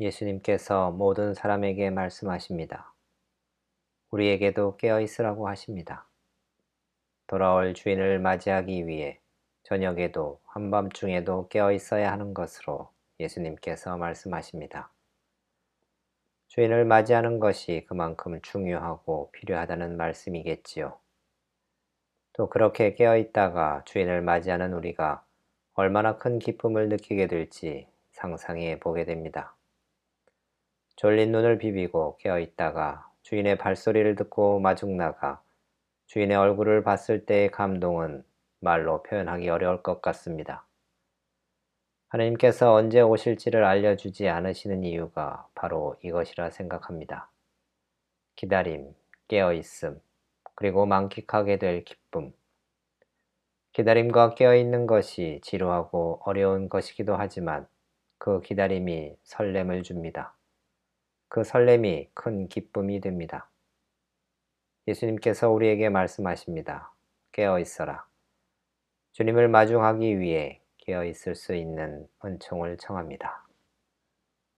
예수님께서 모든 사람에게 말씀하십니다. 우리에게도 깨어 있으라고 하십니다. 돌아올 주인을 맞이하기 위해 저녁에도 한밤중에도 깨어 있어야 하는 것으로 예수님께서 말씀하십니다. 주인을 맞이하는 것이 그만큼 중요하고 필요하다는 말씀이겠지요. 또 그렇게 깨어 있다가 주인을 맞이하는 우리가 얼마나 큰 기쁨을 느끼게 될지 상상해 보게 됩니다. 졸린 눈을 비비고 깨어있다가 주인의 발소리를 듣고 마중 나가 주인의 얼굴을 봤을 때의 감동은 말로 표현하기 어려울 것 같습니다. 하나님께서 언제 오실지를 알려주지 않으시는 이유가 바로 이것이라 생각합니다. 기다림, 깨어있음, 그리고 만끽하게 될 기쁨. 기다림과 깨어있는 것이 지루하고 어려운 것이기도 하지만 그 기다림이 설렘을 줍니다. 그 설렘이 큰 기쁨이 됩니다. 예수님께서 우리에게 말씀하십니다. 깨어 있어라. 주님을 마중하기 위해 깨어 있을 수 있는 은총을 청합니다.